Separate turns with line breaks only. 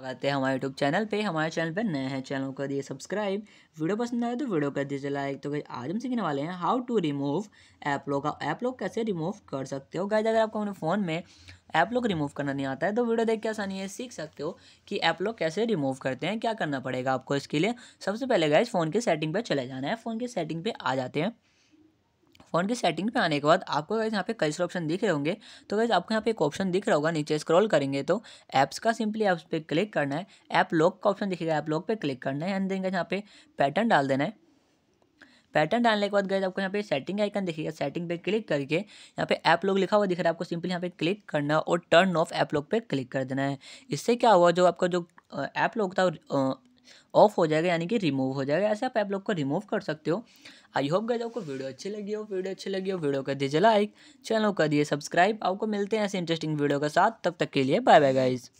स्वागत है हमारे यूट्यूब चैनल पे हमारे चैनल पे नए हैं चैनल कर दिए सब्सक्राइब वीडियो पसंद आए तो वीडियो कर दीजिए लाइक तो आज हम सीखने वाले हैं how to remove app lock app lock कैसे रिमूव कर सकते हो गाइज अगर आपको अपने फ़ोन में ऐप लोग रिमूव करना नहीं आता है तो वीडियो देख के आसानी है सीख सकते हो कि ऐप लोग कैसे रिमूव करते हैं क्या करना पड़ेगा आपको इसके लिए सबसे पहले गाइज फ़ोन की सेटिंग पर चले जाना है फ़ोन की सेटिंग पर आ जाते हैं फ़ोन की सेटिंग पे आने के बाद आपको अगर यहाँ पे कई सारे ऑप्शन दिख रहे होंगे तो गाइज आपको यहाँ पे एक ऑप्शन दिख रहा होगा नीचे स्क्रॉल करेंगे तो ऐप्स का सिंपली ऐप्स पे क्लिक करना है ऐप लॉक का ऑप्शन दिखेगा ऐप लॉक पे क्लिक करना है एंड देंगे यहाँ पे पैटर्न डाल देना है पैटर्न डालने के बाद गए आपको यहाँ पे सेटिंग आइकन दिखेगा सेटिंग पे क्लिक करके यहाँ पे ऐप लॉक लिखा हुआ दिख रहा है आपको सिंपली यहाँ पे क्लिक करना और टर्न ऑफ ऐप लॉग पे क्लिक कर देना है इससे क्या हुआ जो आपका जो ऐप लॉक था ऑफ हो जाएगा यानी कि रिमूव हो जाएगा ऐसे आप ऐप लोग को रिमूव कर सकते हो आई होप गज आपको वीडियो अच्छी लगी हो वीडियो अच्छी लगी हो वीडियो कर दीजिए लाइक चैनल कर दिए सब्सक्राइब आपको मिलते हैं ऐसे इंटरेस्टिंग वीडियो के साथ तब तक के लिए बाय बाय गाइज़